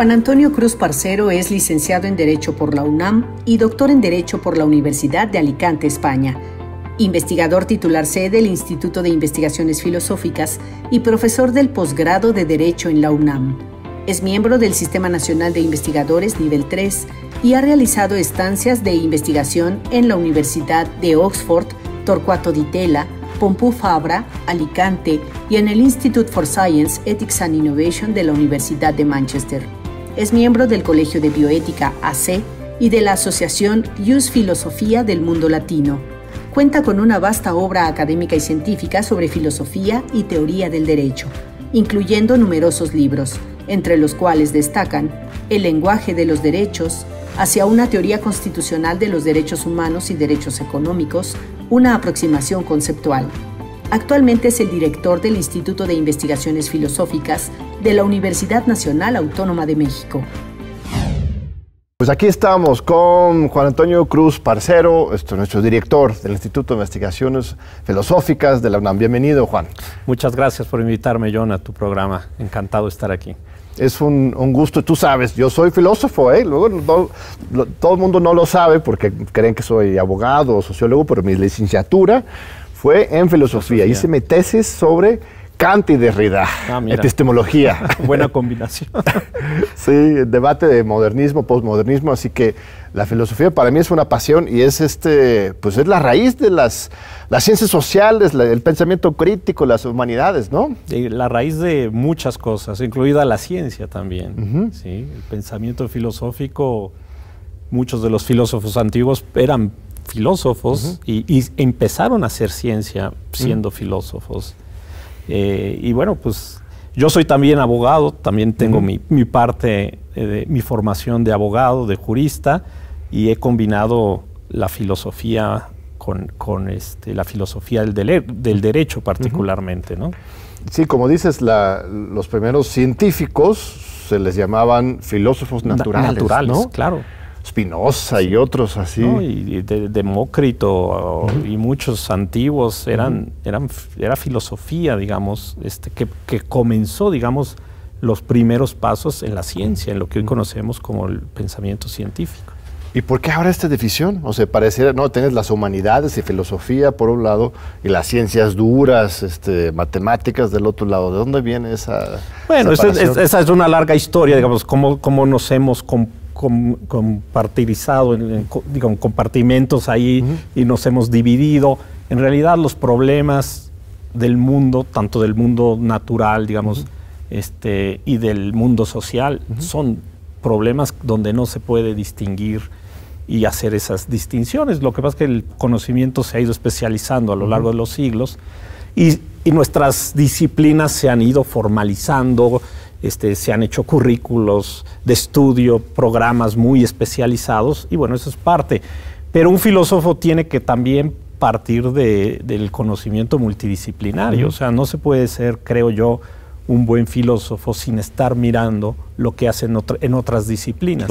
Juan Antonio Cruz Parcero es licenciado en Derecho por la UNAM y doctor en Derecho por la Universidad de Alicante, España. Investigador titular C del Instituto de Investigaciones Filosóficas y profesor del posgrado de Derecho en la UNAM. Es miembro del Sistema Nacional de Investigadores Nivel 3 y ha realizado estancias de investigación en la Universidad de Oxford, Torcuato di Tella, Pompú Fabra, Alicante y en el Institute for Science, Ethics and Innovation de la Universidad de Manchester. Es miembro del Colegio de Bioética AC y de la Asociación Jus Filosofía del Mundo Latino. Cuenta con una vasta obra académica y científica sobre filosofía y teoría del derecho, incluyendo numerosos libros, entre los cuales destacan El lenguaje de los derechos, hacia una teoría constitucional de los derechos humanos y derechos económicos, una aproximación conceptual. Actualmente es el director del Instituto de Investigaciones Filosóficas de la Universidad Nacional Autónoma de México. Pues aquí estamos con Juan Antonio Cruz Parcero, nuestro director del Instituto de Investigaciones Filosóficas de la UNAM. Bienvenido, Juan. Muchas gracias por invitarme, John, a tu programa. Encantado de estar aquí. Es un, gusto, tú sabes, yo soy filósofo, ¿eh? Luego todo el mundo no lo sabe porque creen que soy abogado o sociólogo, pero mi licenciatura fue en filosofía. Hice mi tesis sobre Kant y Derrida. Ah, Epistemología. Buena combinación. sí, debate de modernismo, posmodernismo, así que la filosofía para mí es una pasión y es este, pues es la raíz de las, las ciencias sociales, el pensamiento crítico, las humanidades, ¿no? Y la raíz de muchas cosas, incluida la ciencia también. El pensamiento filosófico, muchos de los filósofos antiguos eran filósofos y, empezaron a hacer ciencia siendo filósofos. Eh, y bueno, pues yo soy también abogado, también tengo mi, parte, eh, de, mi formación de abogado, de jurista, y he combinado la filosofía con, este, la filosofía del, del derecho particularmente, ¿no? Sí, como dices, los primeros científicos se les llamaban filósofos naturales, naturales Claro. Spinoza y otros así. y Demócrito y muchos antiguos eran, eran era filosofía, digamos, este, que, que, comenzó, digamos, los primeros pasos en la ciencia, en lo que hoy conocemos como el pensamiento científico. ¿Y por qué ahora esta división? O sea, pareciera, no, tienes las humanidades y filosofía por un lado y las ciencias duras, este, matemáticas del otro lado. ¿De dónde viene esa... Bueno, esa, es, una larga historia, digamos, cómo, cómo nos hemos comportado compartirizado, en, compartimentos ahí y nos hemos dividido. En realidad los problemas del mundo, tanto del mundo natural, digamos, este, y del mundo social, son problemas donde no se puede distinguir y hacer esas distinciones. Lo que pasa es que el conocimiento se ha ido especializando a lo largo de los siglos y, y nuestras disciplinas se han ido formalizando este, se han hecho currículos de estudio, programas muy especializados, y bueno, eso es parte. Pero un filósofo tiene que también partir del conocimiento multidisciplinario, o sea, no se puede ser, creo yo, un buen filósofo sin estar mirando lo que hacen en otras disciplinas.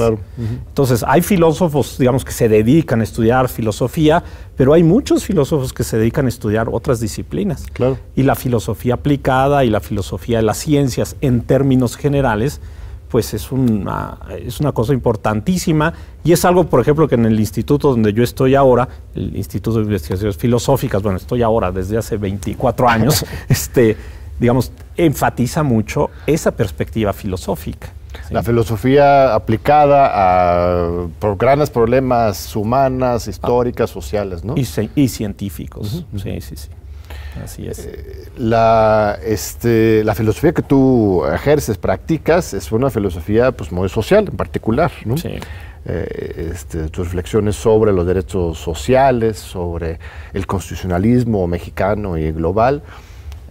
Entonces, hay filósofos, digamos, que se dedican a estudiar filosofía, pero hay muchos filósofos que se dedican a estudiar otras disciplinas. Claro. Y la filosofía aplicada y la filosofía de las ciencias en términos generales, pues es una, es una cosa importantísima y es algo, por ejemplo, que en el instituto donde yo estoy ahora, el Instituto de Investigaciones Filosóficas, bueno, estoy ahora desde hace 24 años, este digamos, enfatiza mucho esa perspectiva filosófica. La filosofía aplicada a grandes problemas humanas, históricas, sociales, ¿no? Y, científicos. Sí, sí, sí. Así es. Eh, la, este, la filosofía que tú ejerces, practicas, es una filosofía pues, muy social en particular. ¿no? Sí. Eh, este, tus reflexiones sobre los derechos sociales, sobre el constitucionalismo mexicano y global.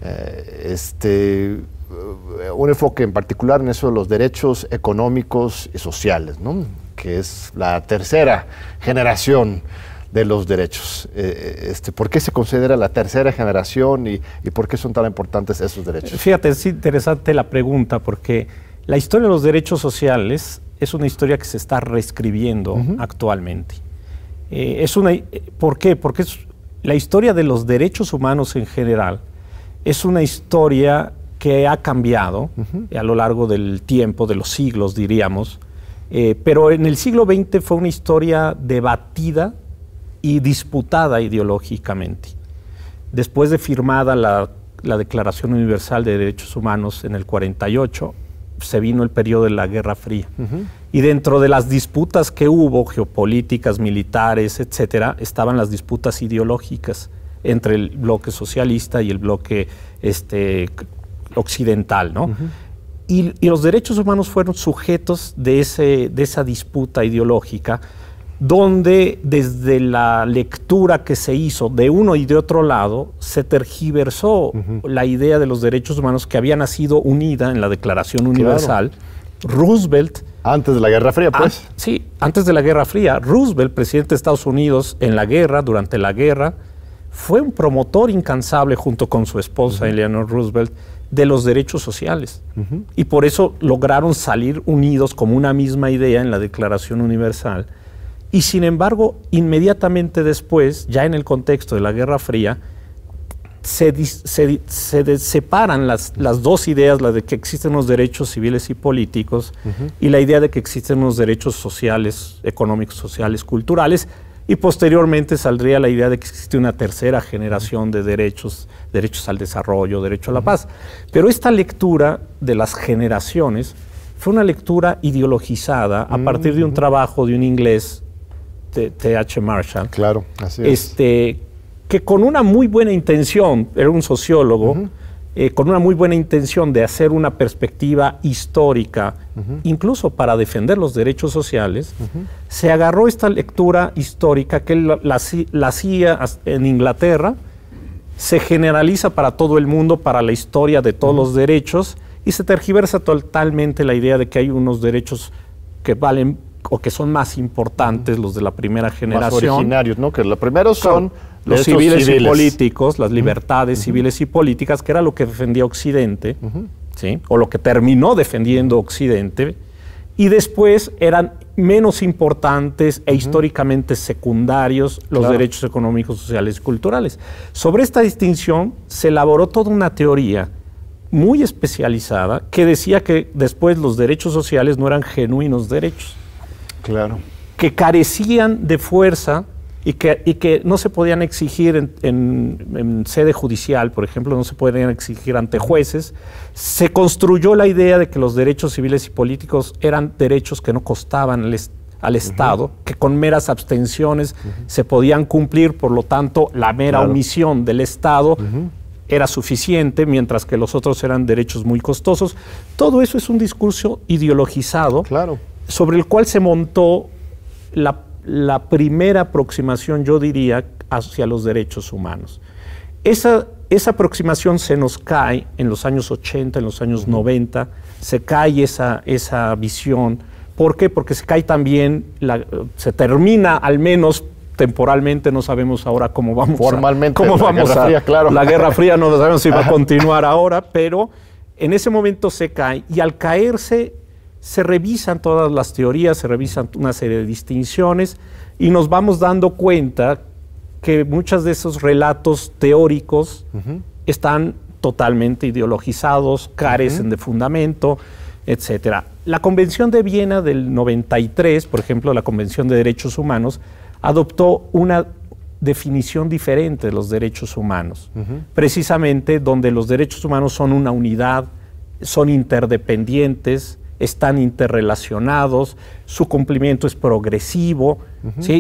Eh, este, eh, un enfoque en particular en eso de los derechos económicos y sociales, que es la tercera generación de los derechos. Eh, este, ¿Por qué se considera la tercera generación y, por qué son tan importantes esos derechos? Fíjate, es interesante la pregunta porque la historia de los derechos sociales es una historia que se está reescribiendo actualmente. es una, ¿Por qué? Porque es, la historia de los derechos humanos en general es una historia que ha cambiado eh, a lo largo del tiempo, de los siglos, diríamos. Eh, pero en el siglo XX fue una historia debatida y disputada ideológicamente. Después de firmada la, Declaración Universal de Derechos Humanos en el 48, se vino el periodo de la Guerra Fría. Y dentro de las disputas que hubo, geopolíticas, militares, etc., estaban las disputas ideológicas entre el bloque socialista y el bloque este, occidental, ¿no? y, los derechos humanos fueron sujetos de, esa disputa ideológica, donde desde la lectura que se hizo de uno y de otro lado, se tergiversó la idea de los derechos humanos que había nacido unida en la Declaración Universal. Roosevelt... Antes de la Guerra Fría, pues. Ah, sí, antes de la Guerra Fría. Roosevelt, presidente de Estados Unidos, en la guerra, durante la guerra, fue un promotor incansable junto con su esposa, Eleanor Roosevelt, de los derechos sociales. Y por eso lograron salir unidos como una misma idea en la Declaración Universal. Y sin embargo, inmediatamente después, ya en el contexto de la Guerra Fría, se, separan las, dos ideas, la de que existen los derechos civiles y políticos y la idea de que existen los derechos sociales, económicos, sociales, culturales, y posteriormente saldría la idea de que existe una tercera generación de derechos, derechos al desarrollo, derecho a la paz. Pero esta lectura de las generaciones fue una lectura ideologizada a mm, partir de un trabajo de un inglés, T.H. Marshall. Claro, así es. Este, que con una muy buena intención, era un sociólogo, eh, con una muy buena intención de hacer una perspectiva histórica, incluso para defender los derechos sociales, se agarró esta lectura histórica que la, la, hacía en Inglaterra, se generaliza para todo el mundo, para la historia de todos los derechos, y se tergiversa totalmente la idea de que hay unos derechos que valen o que son más importantes los de la primera generación. originarios, ¿no? Que los primeros son los civiles, y políticos, las libertades civiles y políticas, que era lo que defendía Occidente, ¿sí? o lo que terminó defendiendo Occidente, y después eran menos importantes e históricamente secundarios los derechos económicos, sociales y culturales. Sobre esta distinción se elaboró toda una teoría muy especializada que decía que después los derechos sociales no eran genuinos derechos. Claro. Que carecían de fuerza y que, y que no se podían exigir en, sede judicial, por ejemplo, no se podían exigir ante jueces, se construyó la idea de que los derechos civiles y políticos eran derechos que no costaban al, Estado, que con meras abstenciones se podían cumplir, por lo tanto, la mera omisión del Estado era suficiente, mientras que los otros eran derechos muy costosos. Todo eso es un discurso ideologizado sobre el cual se montó la la primera aproximación, yo diría, hacia los derechos humanos. Esa, esa aproximación se nos cae en los años 80, en los años 90, se cae esa, esa visión. ¿Por qué? Porque se cae también, se termina al menos temporalmente, no sabemos ahora cómo vamos Formalmente, a, cómo la vamos Guerra Fría, claro. La Guerra Fría no sabemos si va a continuar ahora, pero en ese momento se cae y al caerse se revisan todas las teorías, se revisan una serie de distinciones y nos vamos dando cuenta que muchos de esos relatos teóricos están totalmente ideologizados, carecen de fundamento, etc. La Convención de Viena del 93, por ejemplo, la Convención de Derechos Humanos, adoptó una definición diferente de los derechos humanos, precisamente donde los derechos humanos son una unidad, son interdependientes, están interrelacionados, su cumplimiento es progresivo,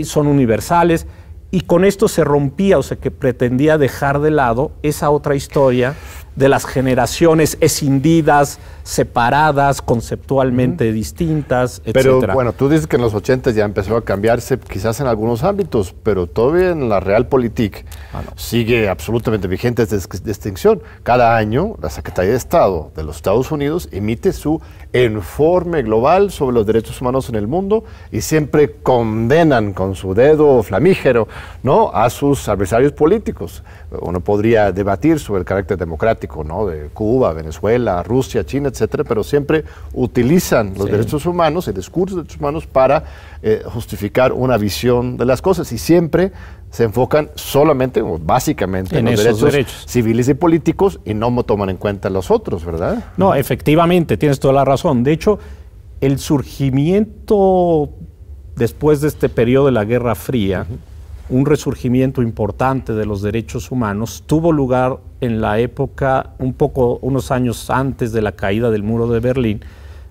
son universales. Y con esto se rompía o sea, que pretendía dejar de lado esa otra historia de las generaciones escindidas, separadas, conceptualmente distintas, etc. Pero bueno, tú dices que en los 80 ya empezó a cambiarse, quizás en algunos ámbitos, pero todavía en la Realpolitik ah, sigue absolutamente vigente esta distinción. Cada año la Secretaría de Estado de los Estados Unidos emite su informe global sobre los derechos humanos en el mundo y siempre condenan con su dedo flamígero ¿no? a sus adversarios políticos. Uno podría debatir sobre el carácter democrático de Cuba, Venezuela, Rusia, China, etcétera, pero siempre utilizan los derechos humanos, el discurso de derechos humanos, para eh, justificar una visión de las cosas y siempre se enfocan solamente o básicamente en, los derechos, civiles y políticos y no toman en cuenta los otros, ¿verdad? No, efectivamente, tienes toda la razón. De hecho, el surgimiento después de este periodo de la Guerra Fría un resurgimiento importante de los derechos humanos tuvo lugar en la época, un poco, unos años antes de la caída del muro de Berlín,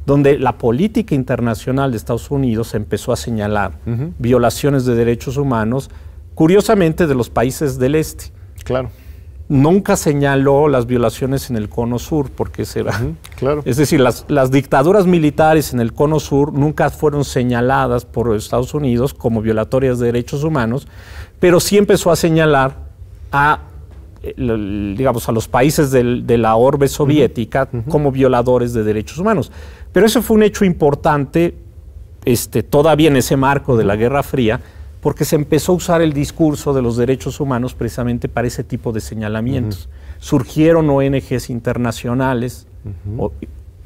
donde la política internacional de Estados Unidos empezó a señalar violaciones de derechos humanos, curiosamente de los países del este. Claro nunca señaló las violaciones en el cono sur, porque se Claro. Es decir, las, dictaduras militares en el cono sur nunca fueron señaladas por Estados Unidos como violatorias de derechos humanos, pero sí empezó a señalar a a los países de la orbe soviética como violadores de derechos humanos. Pero eso fue un hecho importante este, todavía en ese marco de la Guerra Fría, porque se empezó a usar el discurso de los derechos humanos precisamente para ese tipo de señalamientos. Surgieron ONGs internacionales,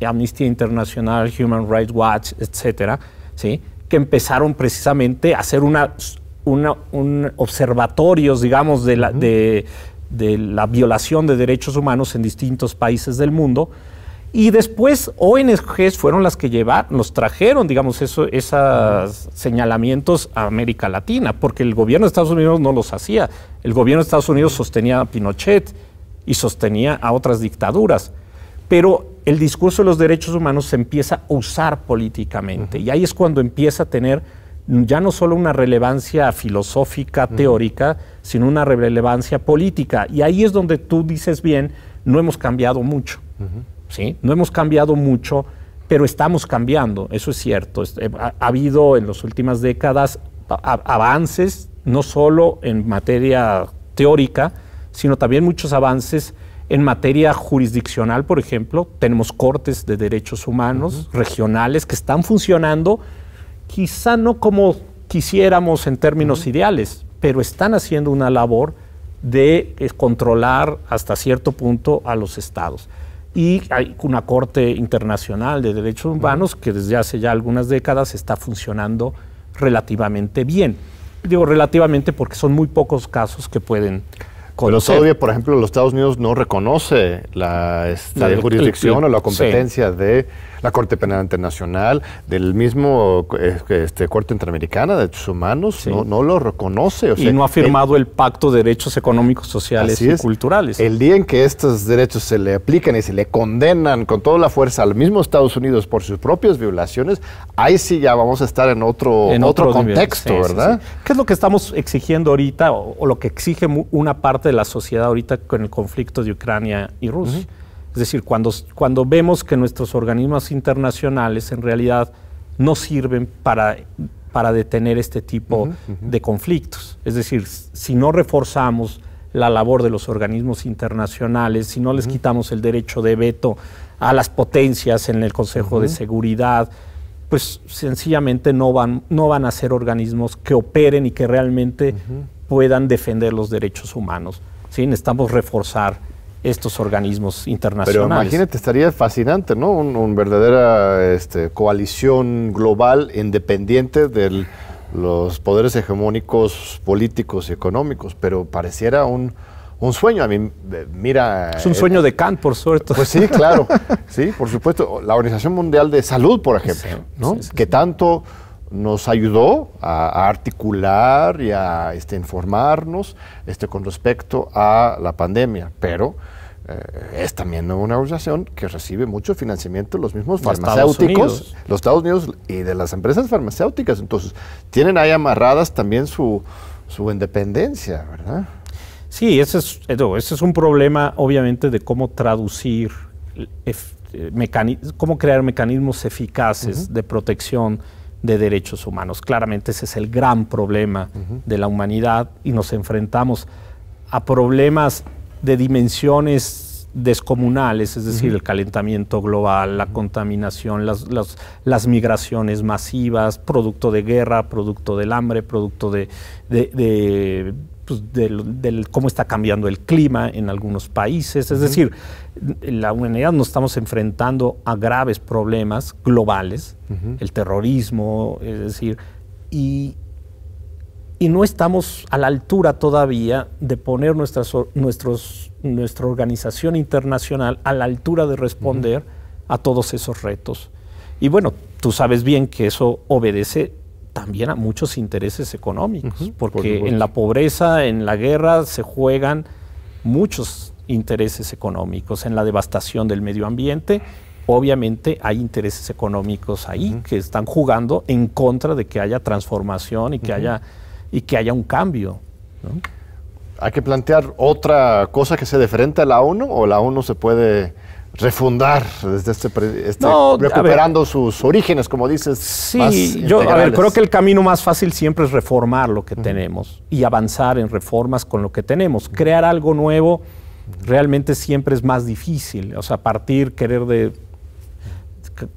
Amnistía Internacional, Human Rights Watch, etcétera, que empezaron precisamente a hacer un observatorios, digamos, de la violación de derechos humanos en distintos países del mundo y después ONGs fueron las que llevar, nos trajeron, digamos, esos señalamientos a América Latina, porque el gobierno de Estados Unidos no los hacía. El gobierno de Estados Unidos sostenía a Pinochet y sostenía a otras dictaduras. Pero el discurso de los derechos humanos se empieza a usar políticamente. Y ahí es cuando empieza a tener ya no solo una relevancia filosófica, teórica, sino una relevancia política. Y ahí es donde tú dices bien, no hemos cambiado mucho. No hemos cambiado mucho, pero estamos cambiando, eso es cierto. Eh, ha, habido en las últimas décadas avances, no solo en materia teórica, sino también muchos avances en materia jurisdiccional, por ejemplo. Tenemos cortes de derechos humanos regionales que están funcionando, quizá no como quisiéramos en términos ideales, pero están haciendo una labor de eh, controlar hasta cierto punto a los estados y hay una Corte Internacional de Derechos Humanos que desde hace ya algunas décadas está funcionando relativamente bien. Digo relativamente porque son muy pocos casos que pueden conocer. Pero todavía, por ejemplo, los Estados Unidos no reconoce la, jurisdicción o la competencia de la Corte Penal Internacional, del mismo eh, este, Corte Interamericana de Derechos Humanos, no, lo reconoce. y no ha firmado el, Pacto de Derechos Económicos, Sociales y Culturales. El día en que estos derechos se le aplican y se le condenan con toda la fuerza al mismo Estados Unidos por sus propias violaciones, ahí sí ya vamos a estar en otro, otro, contexto, ¿verdad? ¿Qué es lo que estamos exigiendo ahorita o, lo que exige una parte de la sociedad ahorita con el conflicto de Ucrania y Rusia? Es decir, cuando, cuando vemos que nuestros organismos internacionales en realidad no sirven para, para detener este tipo de conflictos. Es decir, si no reforzamos la labor de los organismos internacionales, si no les quitamos el derecho de veto a las potencias en el Consejo de Seguridad, pues sencillamente no van, no van a ser organismos que operen y que realmente puedan defender los derechos humanos. Necesitamos reforzar estos organismos internacionales. Pero imagínate, estaría fascinante, ¿no? Una verdadera este, coalición global independiente de los poderes hegemónicos políticos y económicos, pero pareciera un, sueño. A mí, eh, mira. Es un eh, sueño de Kant, por suerte. Pues sí, claro. sí, por supuesto. La Organización Mundial de Salud, por ejemplo, ¿no? que tanto nos ayudó a, articular y a este, informarnos este, con respecto a la pandemia, pero eh, es también una organización que recibe mucho financiamiento de los mismos farmacéuticos, los Estados Unidos y de las empresas farmacéuticas. Entonces, tienen ahí amarradas también su, independencia, ¿verdad? Sí, ese es, eh, ese es un problema, obviamente, de cómo traducir, eh, cómo crear mecanismos eficaces de protección de derechos humanos. Claramente ese es el gran problema de la humanidad y nos enfrentamos a problemas de dimensiones descomunales, es decir, el calentamiento global, la contaminación, las, las, migraciones masivas, producto de guerra, producto del hambre, producto de, de, de, pues, cómo está cambiando el clima en algunos países, es decir, la humanidad nos estamos enfrentando a graves problemas globales, el terrorismo, es decir, y, no estamos a la altura todavía de poner nuestra organización internacional a la altura de responder a todos esos retos. Y bueno, tú sabes bien que eso obedece también a muchos intereses económicos, porque en la pobreza, en la guerra, se juegan muchos intereses económicos, en la devastación del medio ambiente. Obviamente hay intereses económicos ahí que están jugando en contra de que haya transformación y que, haya, y que haya un cambio. ¿Hay que plantear otra cosa que sea diferente a la ONU o la ONU se puede refundar desde este, este recuperando sus orígenes, como dices. Sí, yo creo que el camino más fácil siempre es reformar lo que tenemos y avanzar en reformas con lo que tenemos, crear algo nuevo realmente siempre es más difícil. O sea, partir, querer de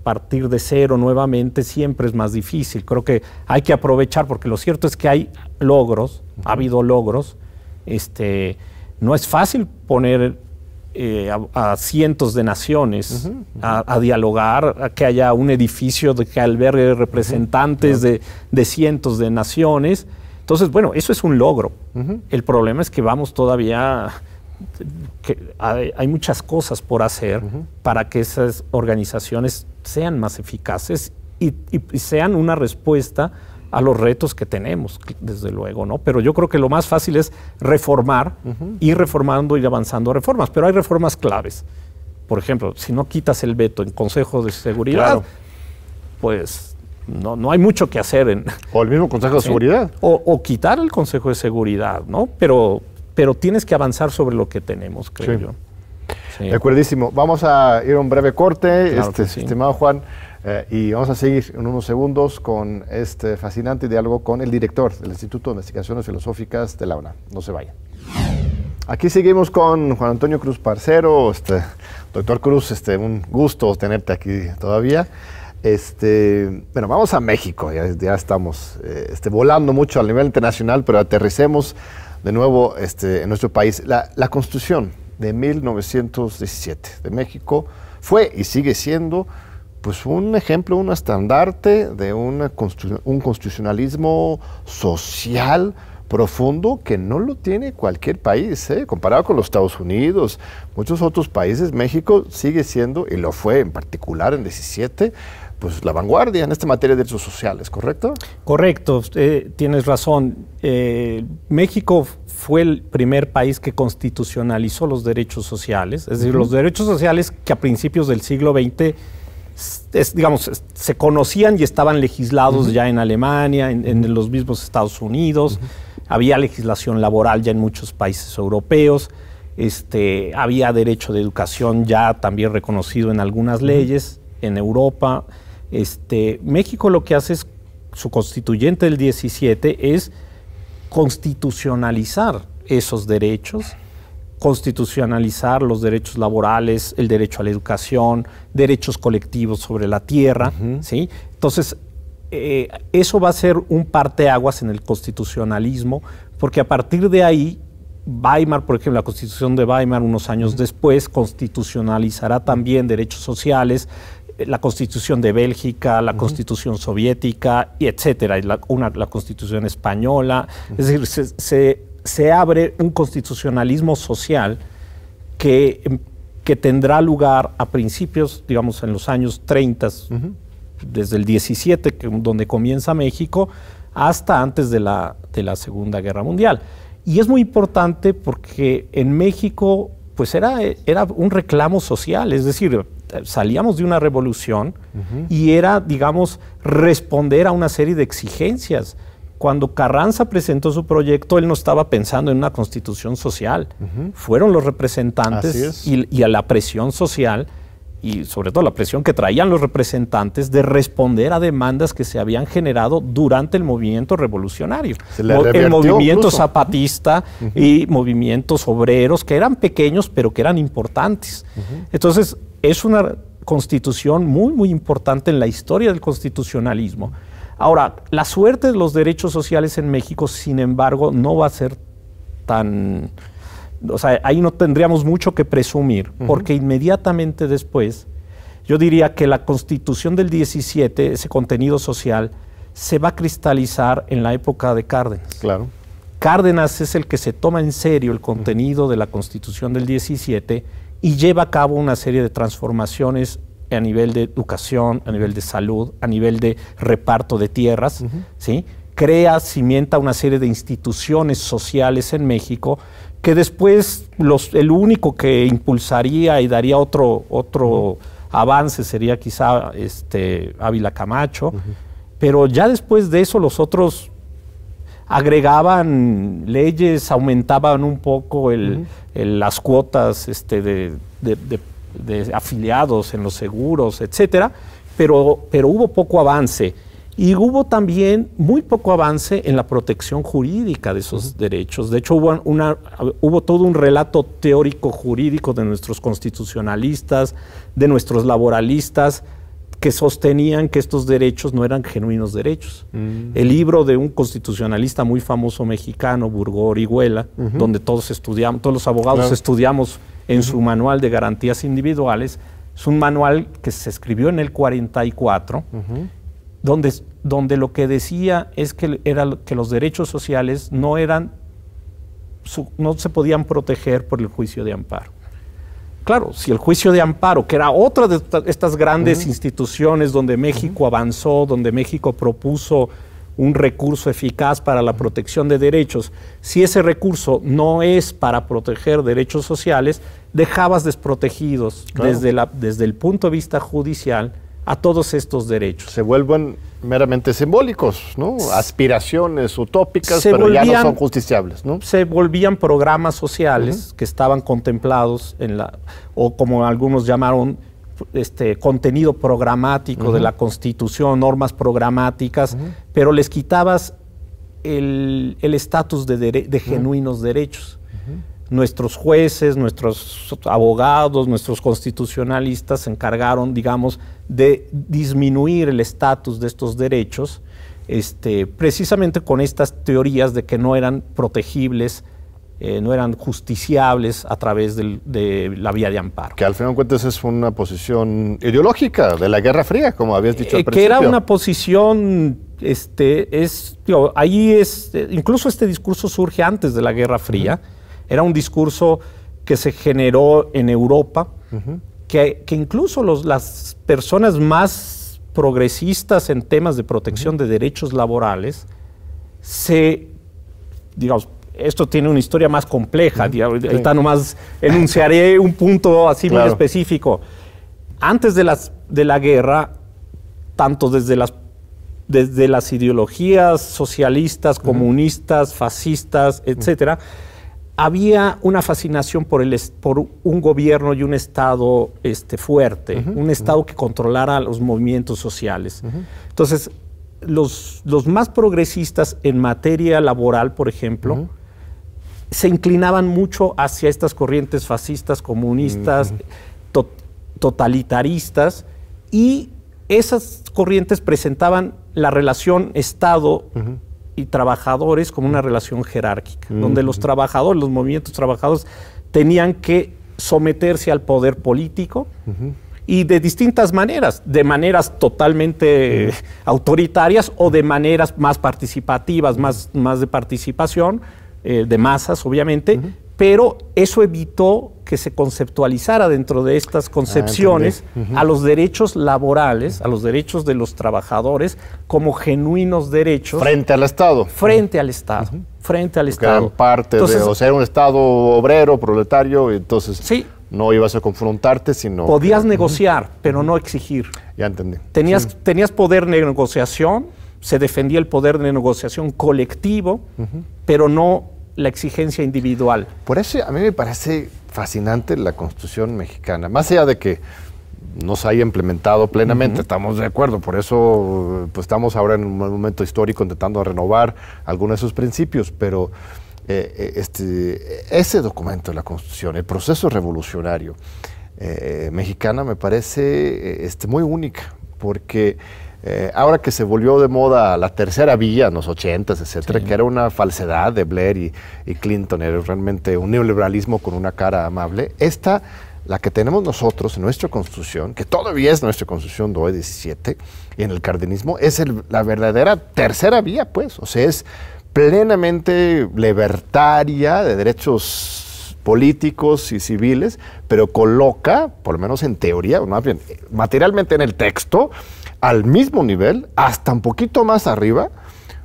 partir de cero nuevamente siempre es más difícil. Creo que hay que aprovechar porque lo cierto es que hay logros, ha habido logros. Este, no es fácil poner eh, a, cientos de naciones A, dialogar, que haya un edificio de que albergue representantes de, de, cientos de naciones. Entonces, bueno, eso es un logro. El problema es que vamos todavía hay, muchas cosas por hacer para que esas organizaciones sean más eficaces y, sean una respuesta a los retos que tenemos, desde luego, ¿no? Pero yo creo que lo más fácil es reformar, ir reformando, y avanzando reformas, pero hay reformas claves. Por ejemplo, si no quitas el veto en Consejo de Seguridad, pues no, hay mucho que hacer en... O el mismo Consejo de Seguridad. o, o, quitar el Consejo de Seguridad, ¿no? Pero pero tienes que avanzar sobre lo que tenemos, creo yo. De acuerdísimo. Vamos a ir a un breve corte, este, estimado Juan, eh, y vamos a seguir en unos segundos con este fascinante diálogo con el director del Instituto de Investigaciones Filosóficas de la UNAM. No se vayan. Aquí seguimos con Juan Antonio Cruz Parcero. Este, doctor Cruz, este, un gusto tenerte aquí todavía. Este, bueno, vamos a México, ya, estamos eh, este, volando mucho a nivel internacional, pero aterricemos de nuevo este, en nuestro país. La, Constitución de 1917 de México fue y sigue siendo pues un ejemplo, un estandarte de un constitucionalismo social profundo que no lo tiene cualquier país, ¿eh? comparado con los Estados Unidos, muchos otros países, México sigue siendo, y lo fue en particular en 17, pues, la vanguardia en esta materia de derechos sociales, ¿correcto? Correcto, eh, tienes razón. Eh, México fue el primer país que constitucionalizó los derechos sociales, es decir, los derechos sociales que a principios del siglo XX digamos, se conocían y estaban legislados ya en Alemania, en, los mismos Estados Unidos, había legislación laboral ya en muchos países europeos, este, había derecho de educación ya también reconocido en algunas leyes en Europa. Este, México lo que hace es, su constituyente del 17 es constitucionalizar esos derechos, constitucionalizar los derechos laborales, el derecho a la educación, derechos colectivos sobre la tierra, ¿sí? Entonces, eh, eso va a ser un parteaguas en el constitucionalismo, porque a partir de ahí, Weimar, por ejemplo, la constitución de Weimar unos años después, constitucionalizará también derechos sociales, la constitución de Bélgica, la constitución soviética, y etcétera, y la, constitución española. Es decir, se, abre un constitucionalismo social que, em, que tendrá lugar a principios, digamos, en los años 30, desde el 17, donde comienza México, hasta antes de la, de la Segunda Guerra Mundial. Y es muy importante porque en México pues era, era un reclamo social, es decir, salíamos de una revolución y era, digamos, responder a una serie de exigencias. Cuando Carranza presentó su proyecto, él no estaba pensando en una constitución social. Fueron los representantes y, a la presión social y sobre todo la presión que traían los representantes de responder a demandas que se habían generado durante el movimiento revolucionario. El movimiento zapatista y movimientos obreros que eran pequeños pero que eran importantes. Entonces, es una constitución muy, muy importante en la historia del constitucionalismo. Ahora, la suerte de los derechos sociales en México, sin embargo, no va a ser tan o sea, ahí no tendríamos mucho que presumir, porque inmediatamente después, yo diría que la constitución del 17, ese contenido social, se va a cristalizar en la época de Cárdenas. Claro. Cárdenas es el que se toma en serio el contenido de la constitución del 17 y lleva a cabo una serie de transformaciones a nivel de educación, a nivel de salud, a nivel de reparto de tierras, ¿sí? crea, cimienta una serie de instituciones sociales en México que después el único que impulsaría y daría otro, otro avance sería quizá este, Ávila Camacho, pero ya después de eso los otros agregaban leyes, aumentaban un poco las cuotas este, de, de, afiliados en los seguros, etcétera, pero, pero hubo poco avance. Y hubo también muy poco avance en la protección jurídica de esos derechos. De hecho, hubo, hubo todo un relato teórico jurídico de nuestros constitucionalistas, de nuestros laboralistas, que sostenían que estos derechos no eran genuinos derechos. Mm. El libro de un constitucionalista muy famoso mexicano, Burgor Orihuela, donde todos estudiamos, todos los abogados estudiamos en su manual de garantías individuales, es un manual que se escribió en el 44 donde, lo que decía es que, era, que los derechos sociales no, eran, no se podían proteger por el juicio de amparo. Claro, si el juicio de amparo, que era otra de estas grandes instituciones donde México avanzó, donde México propuso un recurso eficaz para la protección de derechos, si ese recurso no es para proteger derechos sociales, dejabas desprotegidos desde, desde el punto de vista judicial a todos estos derechos. Se vuelven meramente simbólicos, ¿no? Aspiraciones utópicas, pero ya no son justiciables, ¿no? Se volvían programas sociales que estaban contemplados en la o como algunos llamaron este contenido programático de la Constitución, normas programáticas, pero les quitabas el estatus de, genuinos derechos nuestros jueces, nuestros abogados, nuestros constitucionalistas se encargaron, digamos, de disminuir el estatus de estos derechos, este, precisamente con estas teorías de que no eran protegibles, eh, no eran justiciables a través de la vía de amparo. Que al final de cuentas es una posición ideológica de la Guerra Fría, como habías eh, dicho. Eh, que era una posición, este, es, ahí es, eh, incluso este discurso surge antes de la Guerra Fría. Era un discurso que se generó en Europa, que, incluso las personas más progresistas en temas de protección de derechos laborales se, digamos, esto tiene una historia más compleja, nomás enunciaré un punto así más muy específico. Antes de, las, de la guerra, tanto desde las desde las ideologías socialistas, comunistas, fascistas, etcétera, había una fascinación por, un gobierno y un Estado este, fuerte, un Estado que controlara los movimientos sociales. Entonces, los, más progresistas en materia laboral, por ejemplo, se inclinaban mucho hacia estas corrientes fascistas, comunistas, totalitaristas, y esas corrientes presentaban la relación Estado y trabajadores como una relación jerárquica, donde los trabajadores, los movimientos trabajadores, tenían que someterse al poder político. y de distintas maneras, de maneras totalmente autoritarias o de maneras más participativas, más, más de participación, eh, de masas obviamente, pero eso evitó que se conceptualizara dentro de estas ah, concepciones a los derechos laborales, a los derechos de los trabajadores como genuinos derechos. Frente al Estado. Frente al Estado. Frente al Estado. parte de, o sea, era un Estado obrero, proletario, entonces sí, no ibas a confrontarte, sino... Podías negociar, pero no exigir. Ya entendí. Tenías, tenías poder de negociación, se defendía el poder de negociación colectivo, pero no la exigencia individual. Por eso a mí me parece fascinante la Constitución mexicana. Más allá de que no se haya implementado plenamente, estamos de acuerdo, por eso pues, estamos ahora en un momento histórico intentando renovar algunos de esos principios, pero eh, eh, este, ese documento de la Constitución, el proceso revolucionario eh, mexicana me parece este, muy única, porque eh, ahora que se volvió de moda la tercera vía en los 80, etcétera, que era una falsedad de Blair y, Clinton, era realmente un neoliberalismo con una cara amable, esta, la que tenemos nosotros en nuestra constitución, que todavía es nuestra constitución de hoy 17, y en el cardenismo, es la verdadera tercera vía, pues, o sea, es plenamente libertaria de derechos políticos y civiles, pero coloca, por lo menos en teoría, materialmente en el texto, al mismo nivel, hasta un poquito más arriba,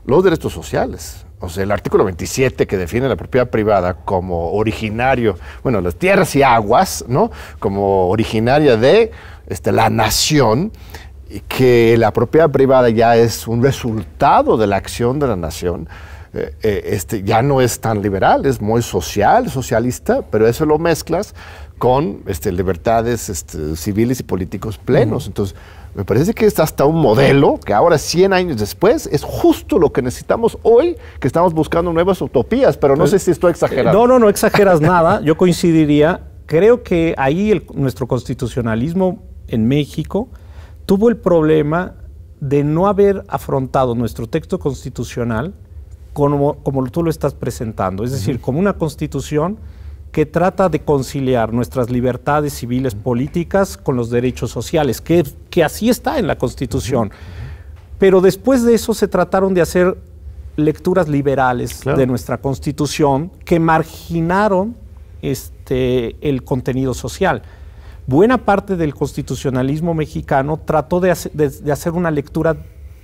los derechos sociales. O sea, el artículo 27 que define la propiedad privada como originario, bueno, las tierras y aguas, ¿no? Como originaria de este, la nación, y que la propiedad privada ya es un resultado de la acción de la nación eh, eh, este, ya no es tan liberal, es muy social, socialista, pero eso lo mezclas con este, libertades este, civiles y políticos plenos. Entonces, me parece que es hasta un modelo que ahora, 100 años después, es justo lo que necesitamos hoy, que estamos buscando nuevas utopías, pero no eh, sé si esto exagerando. No, no, no exageras nada, yo coincidiría. Creo que ahí nuestro constitucionalismo en México tuvo el problema de no haber afrontado nuestro texto constitucional como, tú lo estás presentando, es decir, como una constitución que trata de conciliar nuestras libertades civiles políticas con los derechos sociales, que, así está en la Constitución. Pero después de eso se trataron de hacer lecturas liberales de nuestra Constitución que marginaron este, el contenido social. Buena parte del constitucionalismo mexicano trató de hacer una lectura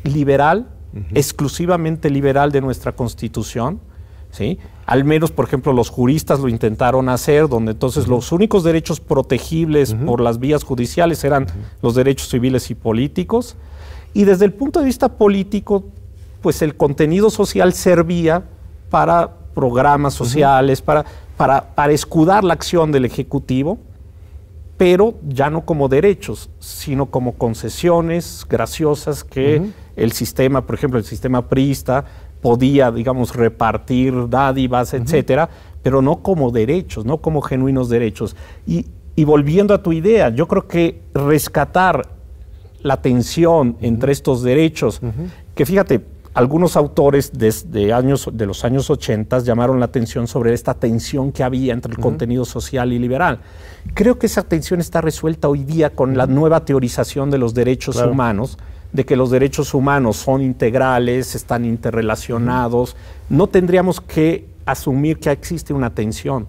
liberal exclusivamente liberal de nuestra Constitución, ¿sí? Al menos, por ejemplo, los juristas lo intentaron hacer, donde entonces los únicos derechos protegibles por las vías judiciales eran los derechos civiles y políticos. Y desde el punto de vista político, pues el contenido social servía para programas sociales, para escudar la acción del Ejecutivo pero ya no como derechos, sino como concesiones graciosas que el sistema, por ejemplo, el sistema priista podía, digamos, repartir dádivas, etcétera, pero no como derechos, no como genuinos derechos. Y, volviendo a tu idea, yo creo que rescatar la tensión entre estos derechos, que fíjate, algunos autores de los años 80 llamaron la atención sobre esta tensión que había entre el contenido social y liberal. Creo que esa tensión está resuelta hoy día con la nueva teorización de los derechos humanos, de que los derechos humanos son integrales, están interrelacionados. No tendríamos que asumir que existe una tensión,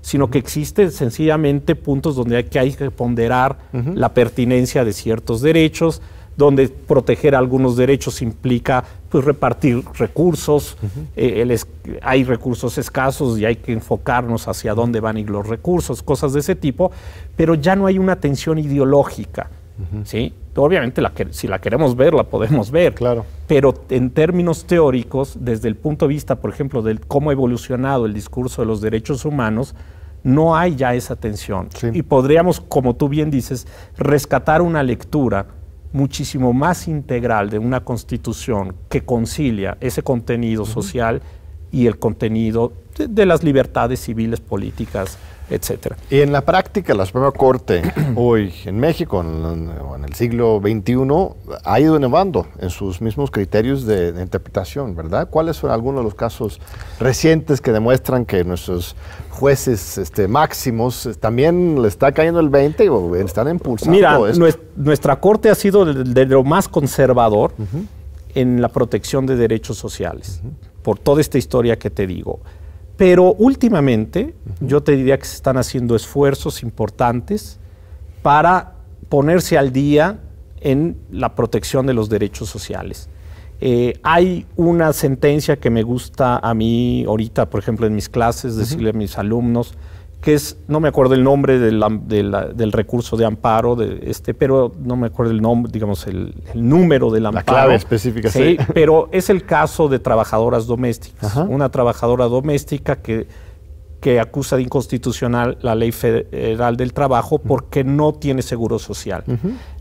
sino que existen sencillamente puntos donde hay que ponderar la pertinencia de ciertos derechos, donde proteger algunos derechos implica pues, repartir recursos, eh, hay recursos escasos y hay que enfocarnos hacia dónde van a ir los recursos, cosas de ese tipo, pero ya no hay una tensión ideológica. Obviamente si la queremos ver, la podemos ver, claro. pero en términos teóricos, desde el punto de vista, por ejemplo, de cómo ha evolucionado el discurso de los derechos humanos, no hay ya esa tensión. Y podríamos, como tú bien dices, rescatar una lectura muchísimo más integral de una constitución que concilia ese contenido social y el contenido de las libertades civiles políticas etcétera. Y en la práctica, la Suprema Corte hoy en México, en, el siglo XXI, ha ido innovando en sus mismos criterios de, interpretación, ¿verdad? ¿Cuáles son algunos de los casos recientes que demuestran que nuestros jueces este, máximos eh, también le está cayendo el 20 o están impulsando Mira, nuestra Corte ha sido de, lo más conservador en la protección de derechos sociales, por toda esta historia que te digo. Pero últimamente yo te diría que se están haciendo esfuerzos importantes para ponerse al día en la protección de los derechos sociales. Eh, hay una sentencia que me gusta a mí ahorita, por ejemplo, en mis clases, decirle a mis alumnos, que es, no me acuerdo el nombre del, recurso de amparo, de este, pero no me acuerdo el nombre, digamos, el, número del amparo. La clave específica, sí. Pero es el caso de trabajadoras domésticas. Una trabajadora doméstica que, que acusa de inconstitucional la ley federal del trabajo porque no tiene seguro social.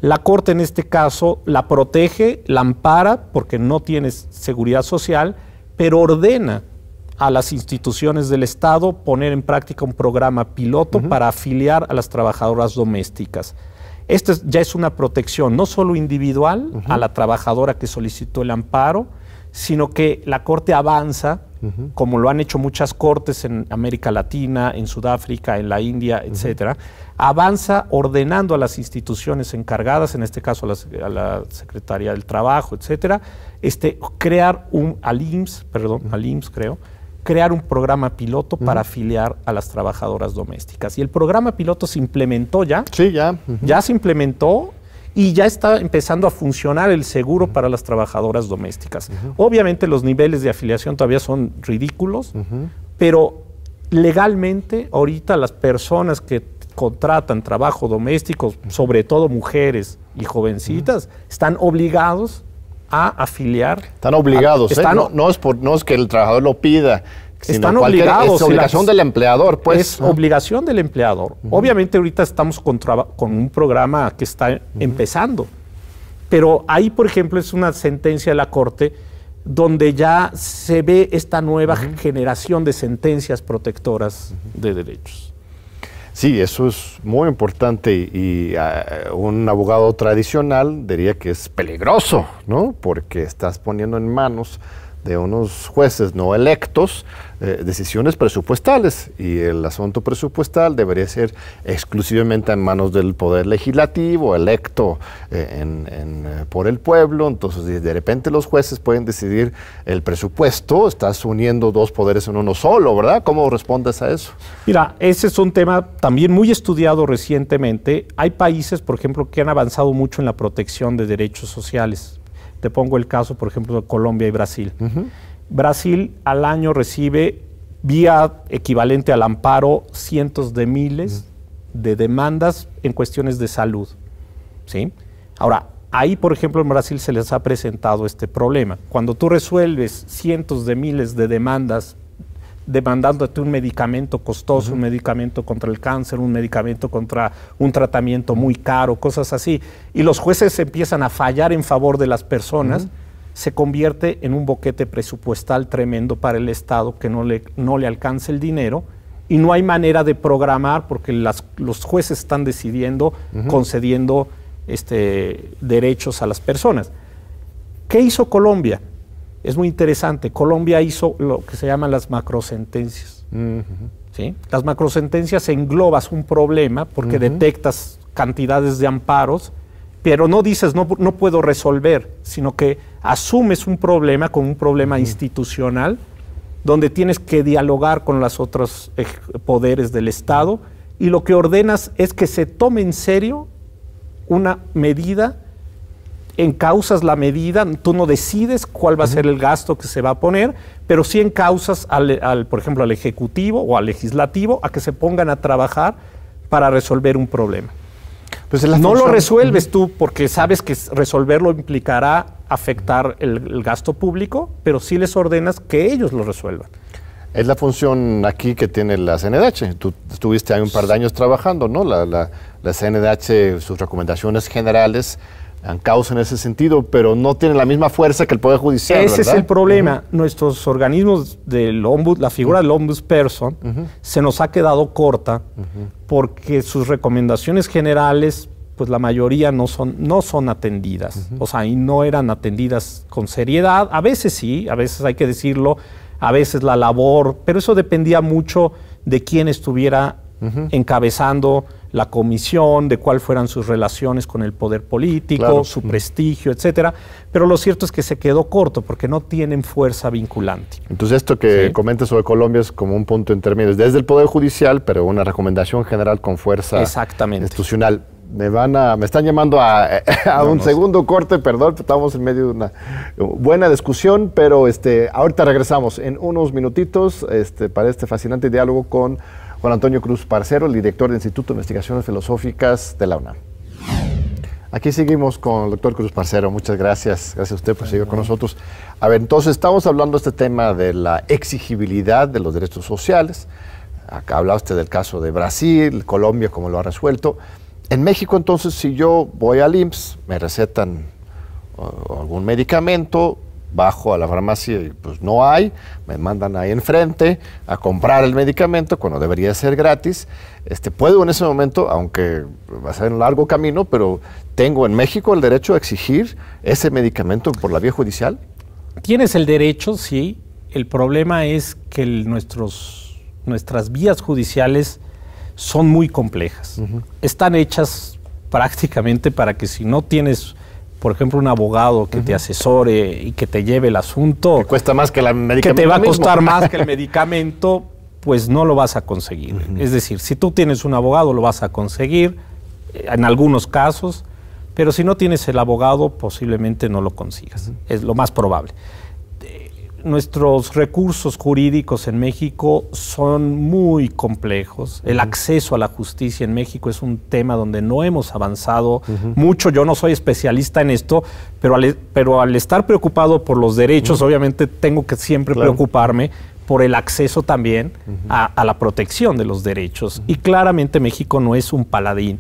La Corte en este caso la protege, la ampara porque no tiene seguridad social, pero ordena a las instituciones del Estado poner en práctica un programa piloto para afiliar a las trabajadoras domésticas. Esta ya es una protección no solo individual a la trabajadora que solicitó el amparo, sino que la Corte avanza, como lo han hecho muchas Cortes en América Latina, en Sudáfrica, en la India, etcétera, avanza ordenando a las instituciones encargadas, en este caso a la, Secretaría del Trabajo, etcétera, este, crear un, alims, perdón, al creo, crear un programa piloto para afiliar a las trabajadoras domésticas. Y el programa piloto se implementó ya. Sí, ya. Ya se implementó y ya está empezando a funcionar el seguro para las trabajadoras domésticas. Obviamente los niveles de afiliación todavía son ridículos, pero legalmente ahorita las personas que contratan trabajo doméstico, sobre todo mujeres y jovencitas, están obligados a afiliar. Están obligados, ¿eh? no, es por, no es que el trabajador lo pida. están obligados. Es obligación del empleador, pues. Es obligación del empleador. Obviamente ahorita estamos con, con, un programa que está empezando, pero ahí, por ejemplo, es una sentencia de la Corte donde ya se ve esta nueva generación de sentencias protectoras de derechos. Sí, eso es muy importante y, ah, un abogado tradicional diría que es peligroso, ¿no? Porque estás poniendo en manos de unos jueces no electos eh, decisiones presupuestales y el asunto presupuestal debería ser exclusivamente en manos del poder legislativo, electo eh, eh, por el pueblo. Entonces, de repente los jueces pueden decidir el presupuesto, estás uniendo dos poderes en uno solo, ¿verdad? ¿Cómo respondes a eso? Mira, ese es un tema también muy estudiado recientemente. Hay países, por ejemplo, que han avanzado mucho en la protección de derechos sociales. Te pongo el caso, por ejemplo, de Colombia y Brasil. Brasil al año recibe, vía equivalente al amparo, cientos de miles de demandas en cuestiones de salud. ¿sí? Ahora, ahí, por ejemplo, en Brasil se les ha presentado este problema. Cuando tú resuelves cientos de miles de demandas demandándote este, un medicamento costoso, un medicamento contra el cáncer, un medicamento contra un tratamiento muy caro, cosas así, y los jueces empiezan a fallar en favor de las personas, se convierte en un boquete presupuestal tremendo para el Estado que no le, no le alcanza el dinero y no hay manera de programar porque los jueces están decidiendo, concediendo este, derechos a las personas. ¿Qué hizo Colombia? es muy interesante. Colombia hizo lo que se llaman las macrosentencias. Las macrosentencias englobas un problema porque detectas cantidades de amparos, pero no dices no, puedo resolver, sino que asumes un problema con un problema institucional donde tienes que dialogar con los otros poderes del Estado y lo que ordenas es que se tome en serio una medida en causas la medida, tú no decides cuál va a ser el gasto que se va a poner, pero sí causas al, al, por ejemplo, al Ejecutivo o al Legislativo a que se pongan a trabajar para resolver un problema. Pues no lo resuelves tú porque sabes que resolverlo implicará afectar el, gasto público, pero sí les ordenas que ellos lo resuelvan. Es la función aquí que tiene la CNDH. Tú estuviste ahí un par de años trabajando, ¿no? La, la, la CNDH, sus recomendaciones generales han causa en ese sentido, pero no tienen la misma fuerza que el Poder Judicial. Ese es el problema. Nuestros organismos del ombud, la figura del ombudsperson, se nos ha quedado corta porque sus recomendaciones generales, pues la mayoría no son, no son atendidas. O sea, y no eran atendidas con seriedad. A veces sí, a veces hay que decirlo, a veces la labor, pero eso dependía mucho de quién estuviera encabezando la comisión, de cuál fueran sus relaciones con el poder político, su prestigio, etcétera. Pero lo cierto es que se quedó corto porque no tienen fuerza vinculante. Entonces, esto que comenta sobre Colombia es como un punto intermedio, desde el Poder Judicial, pero una recomendación general con fuerza institucional. Me van a, me están llamando a, un segundo corte, perdón, estamos en medio de una buena discusión, pero este, ahorita regresamos en unos minutitos este, para este fascinante diálogo con Juan Antonio Cruz Parcero, el director del Instituto de Investigaciones Filosóficas de la UNAM. Aquí seguimos con el doctor Cruz Parcero. Muchas gracias. Gracias a usted por seguir con nosotros. A ver, entonces estamos hablando de este tema de la exigibilidad de los derechos sociales. Acá habla usted del caso de Brasil, Colombia, como lo ha resuelto. En México, entonces, si yo voy al IMSS, me recetan uh, algún medicamento, bajo a la farmacia y pues no hay, me mandan ahí enfrente a comprar el medicamento cuando debería ser gratis. Este, puedo en ese momento, aunque va a ser un largo camino, pero tengo en México el derecho a exigir ese medicamento por la vía judicial. Tienes el derecho, sí. El problema es que nuestros, nuestras vías judiciales son muy complejas. Están hechas prácticamente para que si no tienes por ejemplo, un abogado que te asesore y que te lleve el asunto. Que cuesta más que la medicamento. Que te va a costar más que el medicamento, pues no lo vas a conseguir. Es decir, si tú tienes un abogado, lo vas a conseguir eh, en algunos casos, pero si no tienes el abogado, posiblemente no lo consigas. Es lo más probable nuestros recursos jurídicos en México son muy complejos. El acceso a la justicia en México es un tema donde no hemos avanzado mucho. Yo no soy especialista en esto, pero al, e, pero al estar preocupado por los derechos, obviamente tengo que siempre preocuparme por el acceso también a, la protección de los derechos. Y claramente México no es un paladín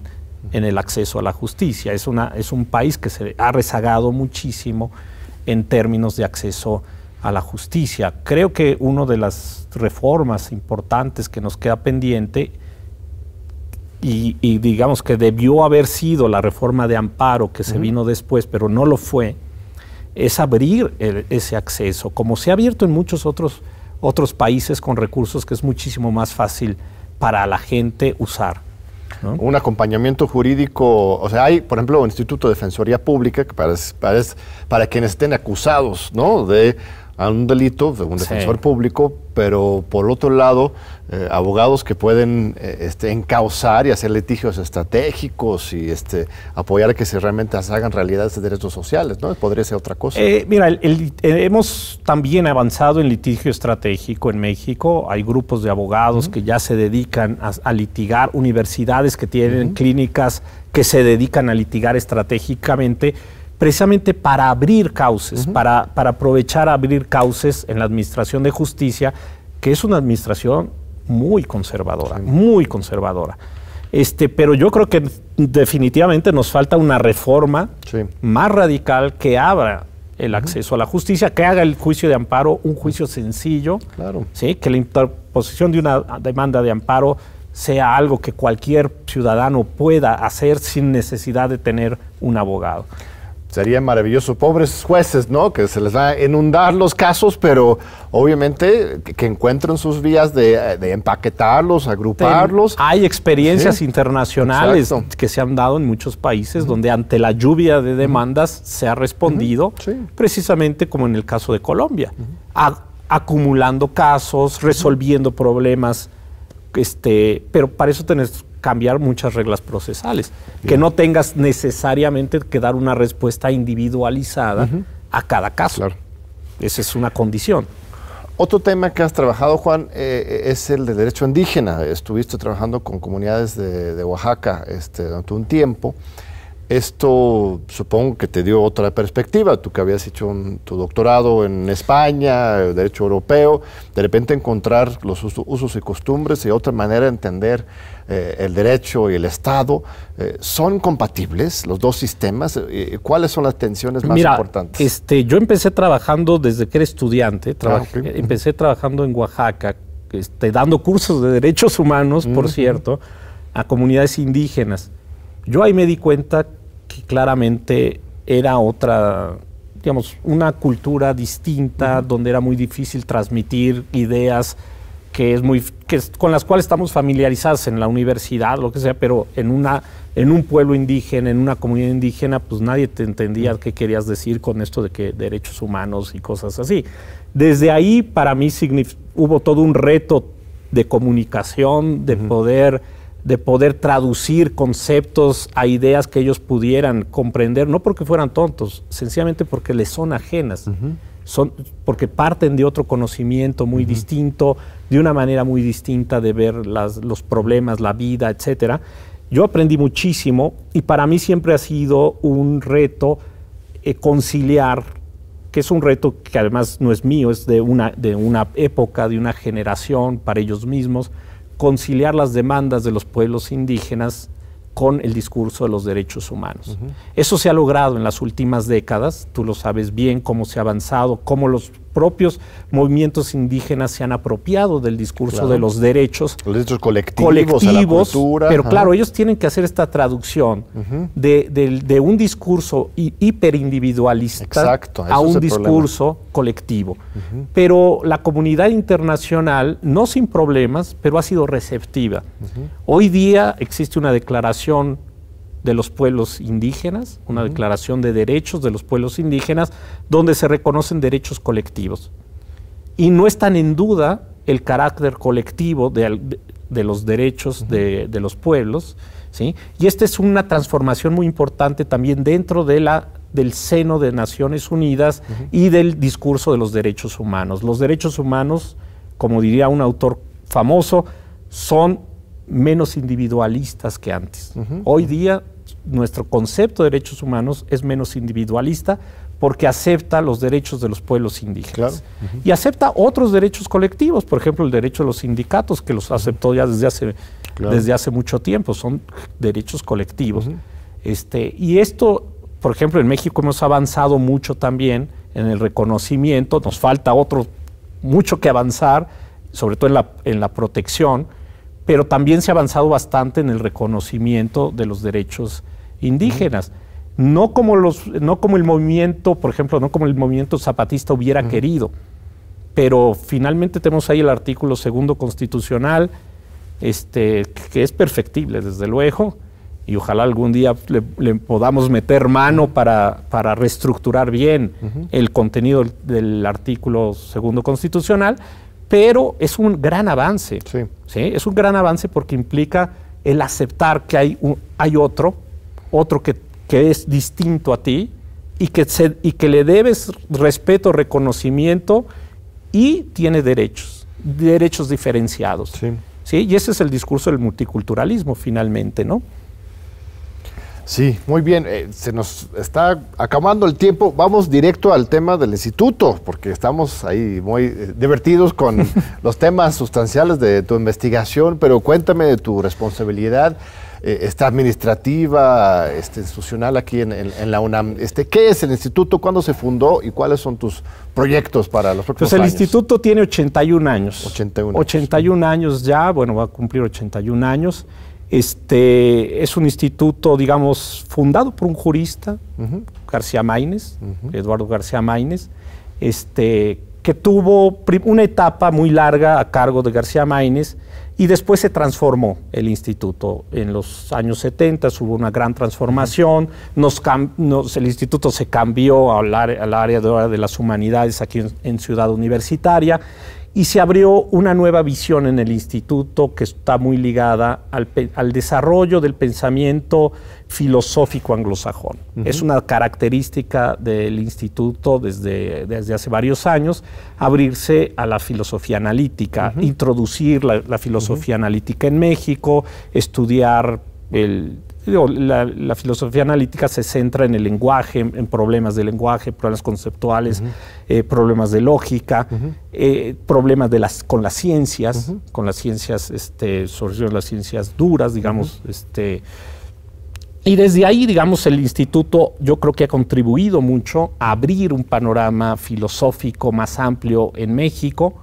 en el acceso a la justicia. Es, una, es un país que se ha rezagado muchísimo en términos de acceso a a la justicia. Creo que una de las reformas importantes que nos queda pendiente y, digamos que debió haber sido la reforma de amparo que se vino después, pero no lo fue, es abrir ese acceso, como se ha abierto en muchos otros, otros países con recursos que es muchísimo más fácil para la gente usar. Un acompañamiento jurídico, o sea, hay, por ejemplo, el Instituto de Defensoría Pública, que para, para quienes estén acusados ¿no? de a un delito de un defensor público, pero por otro lado, eh, abogados que pueden eh, este, encauzar y hacer litigios estratégicos y este, apoyar a que se realmente hagan realidades de derechos sociales, ¿no? Podría ser otra cosa. Eh, mira, hemos también avanzado en litigio estratégico en México. Hay grupos de abogados que ya se dedican a, litigar, universidades que tienen clínicas que se dedican a litigar estratégicamente precisamente para abrir cauces, para, para aprovechar abrir cauces en la Administración de Justicia, que es una administración muy conservadora, muy conservadora. Este, pero yo creo que definitivamente nos falta una reforma más radical que abra el acceso a la justicia, que haga el juicio de amparo un juicio sencillo, ¿sí? que la interposición de una demanda de amparo sea algo que cualquier ciudadano pueda hacer sin necesidad de tener un abogado. Sería maravilloso. Pobres jueces, ¿no? Que se les va a inundar los casos, pero obviamente que, encuentren sus vías de, empaquetarlos, agruparlos. Hay experiencias internacionales que se han dado en muchos países donde ante la lluvia de demandas se ha respondido, precisamente como en el caso de Colombia, acumulando casos, resolviendo problemas. Este, pero para eso tenés cambiar muchas reglas procesales, que no tengas necesariamente que dar una respuesta individualizada a cada caso. Esa es una condición. Otro tema que has trabajado, Juan, eh, eh, es el de derecho indígena. Estuviste trabajando con comunidades de, Oaxaca este, durante un tiempo. Esto supongo que te dio otra perspectiva, tú que habías hecho tu doctorado en España, eh, derecho europeo, de repente encontrar los usos, y costumbres y otra manera de entender eh, el derecho y el Estado. Eh, ¿Son compatibles los dos sistemas? ¿Cuáles son las tensiones más importantes? Este, yo empecé trabajando desde que era estudiante, ah, empecé trabajando en Oaxaca, este, dando cursos de derechos humanos, por cierto, a comunidades indígenas. Yo ahí me di cuenta que claramente era otra, digamos, una cultura distinta, donde era muy difícil transmitir ideas que es muy con las cuales estamos familiarizados en la universidad, lo que sea, pero en una en un pueblo indígena, en una comunidad indígena, pues nadie te entendía qué querías decir con esto de que derechos humanos y cosas así. Desde ahí para mí hubo todo un reto de comunicación, de poder de poder traducir conceptos a ideas que ellos pudieran comprender, no porque fueran tontos, sencillamente porque les son ajenas, son, porque parten de otro conocimiento muy distinto, de una manera muy distinta de ver los problemas, la vida, etc. Yo aprendí muchísimo y para mí siempre ha sido un reto eh, conciliar, que es un reto que además no es mío, es de de una época, de una generación para ellos mismos conciliar las demandas de los pueblos indígenas con el discurso de los derechos humanos. Eso se ha logrado en las últimas décadas, tú lo sabes bien, cómo se ha avanzado, cómo los propios movimientos indígenas se han apropiado del discurso de los derechos, colectivos, pero claro, ellos tienen que hacer esta traducción de, un discurso hiperindividualista a un discurso colectivo. Pero la comunidad internacional, no sin problemas, pero ha sido receptiva. Hoy día existe una declaración de los pueblos indígenas, una declaración de derechos de los pueblos indígenas, donde se reconocen derechos colectivos. Y no están en duda el carácter colectivo de, los derechos de, los pueblos. ¿sí? Y esta es una transformación muy importante también dentro de la del seno de Naciones Unidas y del discurso de los derechos humanos. Los derechos humanos, como diría un autor famoso, son menos individualistas que antes. Hoy día nuestro concepto de derechos humanos es menos individualista porque acepta los derechos de los pueblos indígenas. Y acepta otros derechos colectivos, por ejemplo, el derecho de los sindicatos, que los aceptó ya desde hace, desde hace mucho tiempo, son derechos colectivos. este, y esto, por ejemplo, en México hemos avanzado mucho también en el reconocimiento, nos falta otro, mucho que avanzar, sobre todo en la, en la protección pero también se ha avanzado bastante en el reconocimiento de los derechos indígenas. No como, el movimiento, por ejemplo, no como el movimiento zapatista hubiera querido, pero finalmente tenemos ahí el artículo segundo constitucional, este, que es perfectible, desde luego, y ojalá algún día le, podamos meter mano para, para reestructurar bien el contenido del, del artículo segundo constitucional, pero es un gran avance. Sí. Es un gran avance porque implica el aceptar que hay, hay otro, otro que, es distinto a ti y que, y que le debes respeto, reconocimiento y tiene derechos, derechos diferenciados. ¿sí? Y ese es el discurso del multiculturalismo finalmente, ¿no? Sí, muy bien. Eh, se nos está acabando el tiempo. Vamos directo al tema del instituto, porque estamos ahí muy eh, divertidos con los temas sustanciales de tu investigación, pero cuéntame de tu responsabilidad. Eh, esta administrativa, este, institucional aquí en, la UNAM. Este, ¿Qué es el instituto? ¿Cuándo se fundó? ¿Y cuáles son tus proyectos para los próximos años? Pues el instituto tiene 81 años. 81. 81 años ya, bueno, va a cumplir 81 años. Este, es un instituto, digamos, fundado por un jurista, García Maínez, Eduardo García Maínez, este, que tuvo una etapa muy larga a cargo de García Maínez y después se transformó el instituto. En los años 70 hubo una gran transformación, nos el instituto se cambió al, área, al área de, las humanidades aquí en Ciudad Universitaria y se abrió una nueva visión en el instituto que está muy ligada al, desarrollo del pensamiento filosófico anglosajón. Es una característica del instituto desde, desde hace varios años abrirse a la filosofía analítica, introducir la, filosofía analítica en México, estudiar el la, filosofía analítica se centra en el lenguaje, en problemas de lenguaje, problemas conceptuales, eh, problemas de lógica, eh, problemas con las ciencias, con las ciencias, este, sobre las ciencias duras, digamos, este, y desde ahí, digamos, el instituto yo creo que ha contribuido mucho a abrir un panorama filosófico más amplio en México,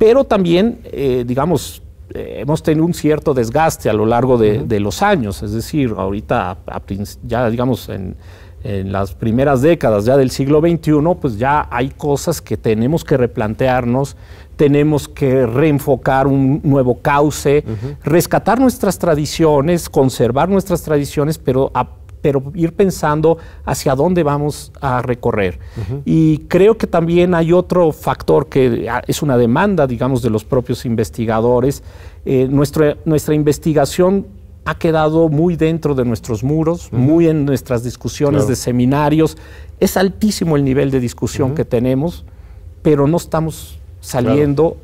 pero también, eh, digamos, hemos tenido un cierto desgaste a lo largo de, los años, es decir, ahorita ya digamos en, las primeras décadas ya del siglo XXI, pues ya hay cosas que tenemos que replantearnos, tenemos que reenfocar un nuevo cauce, rescatar nuestras tradiciones, conservar nuestras tradiciones, pero a, pero ir pensando hacia dónde vamos a recorrer. Y creo que también hay otro factor que ah, es una demanda, digamos, de los propios investigadores. Eh, nuestra, nuestra investigación ha quedado muy dentro de nuestros muros, muy en nuestras discusiones de seminarios. Es altísimo el nivel de discusión que tenemos, pero no estamos saliendo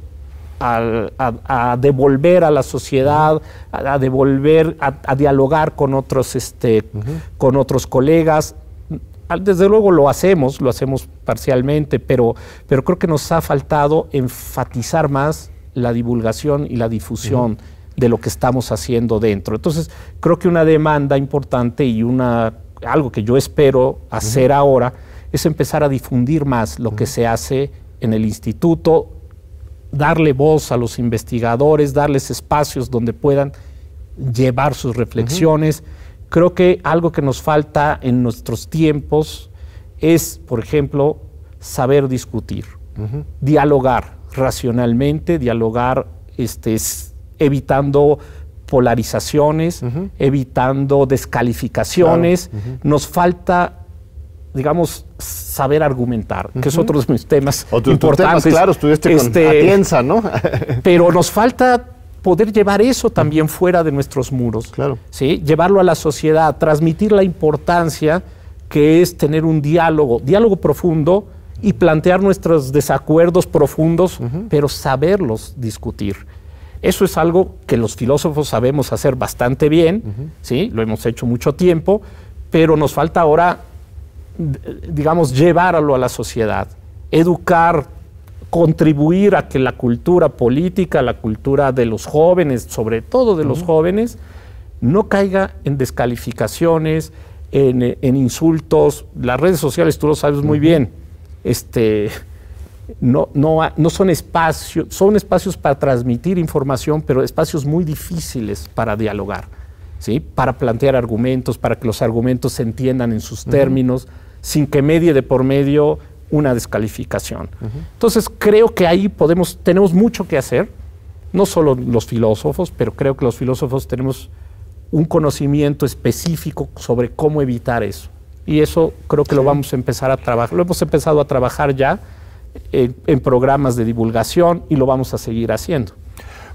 a, devolver a la sociedad, a, devolver, a, dialogar con otros, este, con otros colegas. Desde luego lo hacemos, lo hacemos parcialmente, pero, pero creo que nos ha faltado enfatizar más la divulgación y la difusión. de lo que estamos haciendo dentro. Entonces, creo que una demanda importante y una, algo que yo espero hacer ahora es empezar a difundir más lo que se hace en el instituto darle voz a los investigadores, darles espacios donde puedan llevar sus reflexiones. Creo que algo que nos falta en nuestros tiempos es, por ejemplo, saber discutir, dialogar racionalmente, dialogar este, evitando polarizaciones, evitando descalificaciones. Nos falta digamos, saber argumentar, que es otro de mis temas importantes. tema, claro, estuviste este, con ¿no? pero nos falta poder llevar eso también fuera de nuestros muros. Claro. ¿sí? Llevarlo a la sociedad, transmitir la importancia que es tener un diálogo, diálogo profundo y plantear nuestros desacuerdos profundos, pero saberlos discutir. Eso es algo que los filósofos sabemos hacer bastante bien, ¿sí? lo hemos hecho mucho tiempo, pero nos falta ahora digamos, llevarlo a la sociedad, educar, contribuir a que la cultura política, la cultura de los jóvenes, sobre todo de los jóvenes, no caiga en descalificaciones, en, insultos. Las redes sociales, tú lo sabes muy bien, este, no, no, no son espacios, son espacios para transmitir información, pero espacios muy difíciles para dialogar para plantear argumentos, para que los argumentos se entiendan en sus términos, sin que medie de por medio una descalificación. Entonces creo que ahí podemos, tenemos mucho que hacer, no solo los filósofos, pero creo que los filósofos tenemos un conocimiento específico sobre cómo evitar eso. Y eso creo que lo vamos a empezar a trabajar, lo hemos empezado a trabajar ya eh, en programas de divulgación y lo vamos a seguir haciendo.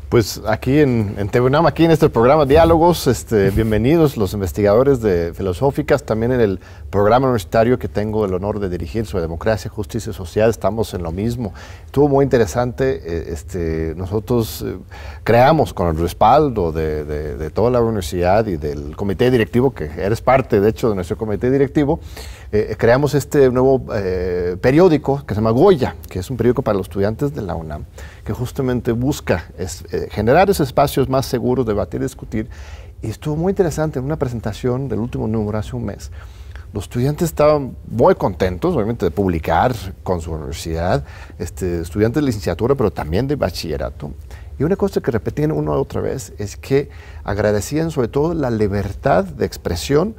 Pues aquí en, en aquí en este programa Diálogos, este, bienvenidos los investigadores de Filosóficas, también en el programa universitario que tengo el honor de dirigir sobre democracia, justicia social, estamos en lo mismo. Estuvo muy interesante, eh, este, nosotros eh, creamos con el respaldo de, de toda la universidad y del comité directivo, que eres parte de hecho de nuestro comité directivo, eh, creamos este nuevo eh, periódico que se llama Goya, que es un periódico para los estudiantes de la UNAM, que justamente busca eh, generar esos espacios más seguros, debatir, discutir. Y estuvo muy interesante en una presentación del último número hace un mes. Los estudiantes estaban muy contentos, obviamente, de publicar con su universidad, este, estudiantes de licenciatura, pero también de bachillerato. Y una cosa que repetían una y otra vez es que agradecían sobre todo la libertad de expresión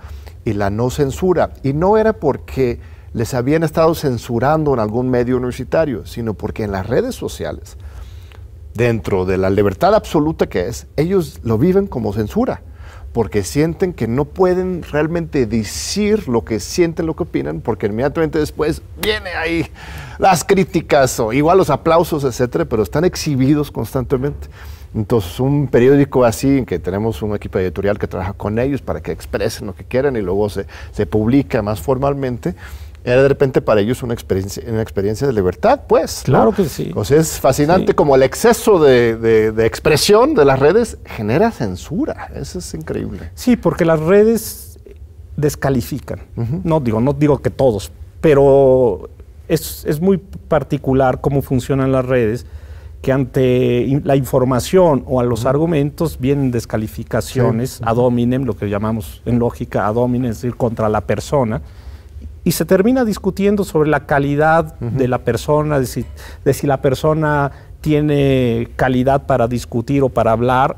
y la no censura. Y no era porque les habían estado censurando en algún medio universitario, sino porque en las redes sociales, dentro de la libertad absoluta que es, ellos lo viven como censura, porque sienten que no pueden realmente decir lo que sienten, lo que opinan, porque inmediatamente después viene ahí las críticas o igual los aplausos, etcétera, pero están exhibidos constantemente. Entonces, un periódico así, en que tenemos un equipo editorial que trabaja con ellos para que expresen lo que quieran y luego se, publica más formalmente, era de repente para ellos una experiencia, una experiencia de libertad, pues. Claro que sí. O sea, es fascinante como el exceso de, expresión de las redes genera censura. Eso es increíble. Sí, porque las redes descalifican. No digo, no digo que todos, pero es muy particular cómo funcionan las redes que ante la información o a los argumentos vienen descalificaciones sí. ad hominem, lo que llamamos en lógica ad hominem, es decir, contra la persona, y se termina discutiendo sobre la calidad de la persona, de si, la persona tiene calidad para discutir o para hablar,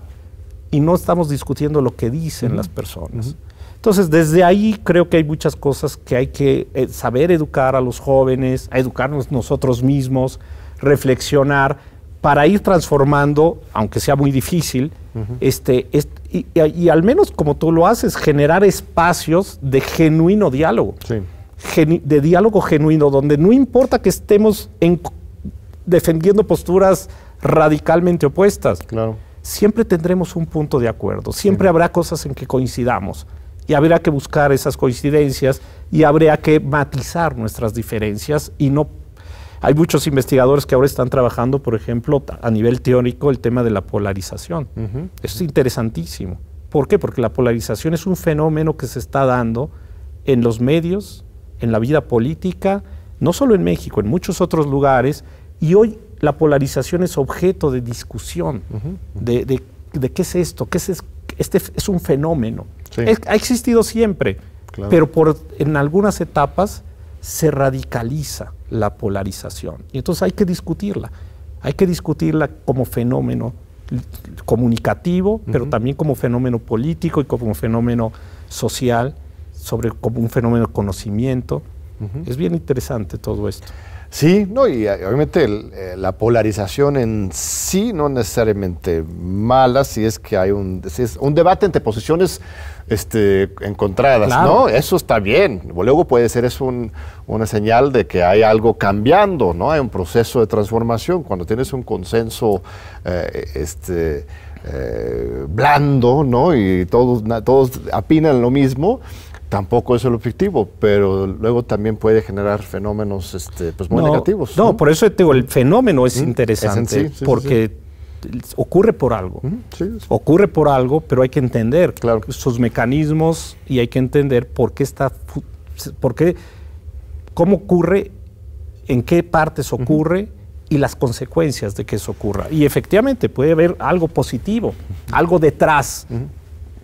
y no estamos discutiendo lo que dicen las personas. Entonces, desde ahí creo que hay muchas cosas que hay que eh, saber educar a los jóvenes, a educarnos nosotros mismos, reflexionar para ir transformando, aunque sea muy difícil, este, y, al menos como tú lo haces, generar espacios de genuino diálogo, de diálogo genuino, donde no importa que estemos defendiendo posturas radicalmente opuestas, claro. siempre tendremos un punto de acuerdo, siempre habrá cosas en que coincidamos y habrá que buscar esas coincidencias y habrá que matizar nuestras diferencias y no hay muchos investigadores que ahora están trabajando, por ejemplo, a nivel teórico, el tema de la polarización. es interesantísimo. ¿Por qué? Porque la polarización es un fenómeno que se está dando en los medios, en la vida política, no solo en México, en muchos otros lugares, y hoy la polarización es objeto de discusión, de, qué es esto, qué es, este es un fenómeno. ha existido siempre, pero por, en algunas etapas se radicaliza la polarización. Y entonces hay que discutirla. Hay que discutirla como fenómeno comunicativo, pero también como fenómeno político y como fenómeno social, sobre, como un fenómeno de conocimiento. Es bien interesante todo esto. Sí, no, y eh, obviamente eh, la polarización en sí no necesariamente mala, si es que hay un, un debate entre posiciones este, encontradas, ¿no? Eso está bien. Luego puede ser es una señal de que hay algo cambiando, ¿no? Hay un proceso de transformación. Cuando tienes un consenso, eh, este, blando, ¿no? Y todos, todos opinan lo mismo, tampoco es el objetivo, pero luego también puede generar fenómenos este, pues muy negativos. No, por eso digo, el fenómeno es interesante, porque ocurre por algo. Ocurre por algo, pero hay que entender sus mecanismos y hay que entender por qué está, por qué, cómo ocurre, en qué partes ocurre. Y las consecuencias de que eso ocurra. Y efectivamente puede haber algo positivo, algo detrás,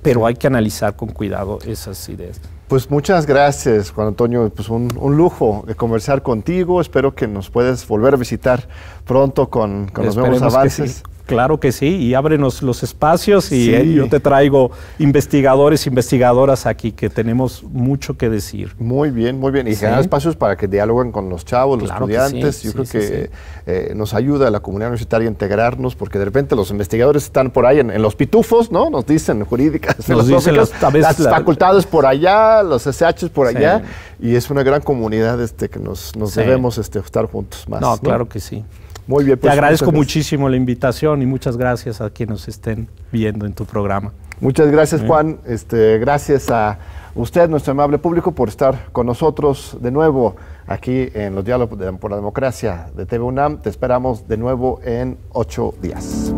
pero hay que analizar con cuidado esas ideas. Pues muchas gracias, Juan Antonio. Pues un, un, lujo de conversar contigo. Espero que nos puedas volver a visitar pronto con, con los nuevos avances. Claro que sí, y ábrenos los espacios y eh, yo te traigo investigadores, investigadoras aquí que tenemos mucho que decir. Muy bien, muy bien. Y generar espacios para que dialoguen con los chavos, los estudiantes. yo creo que eh, nos ayuda a la comunidad universitaria a integrarnos, porque de repente los investigadores están por ahí en, los pitufos, ¿no? Nos dicen jurídicas, nos dicen las, facultades por allá, los SHs por allá, y es una gran comunidad este, que nos, debemos este, estar juntos más. ¿no? claro que sí. Muy bien, pues. Te agradezco muchísimo la invitación y muchas gracias a quienes nos estén viendo en tu programa. Muchas gracias, Juan. Este, gracias a usted, nuestro amable público, por estar con nosotros de nuevo aquí en los Diálogos por la Democracia de TV Te esperamos de nuevo en ocho días.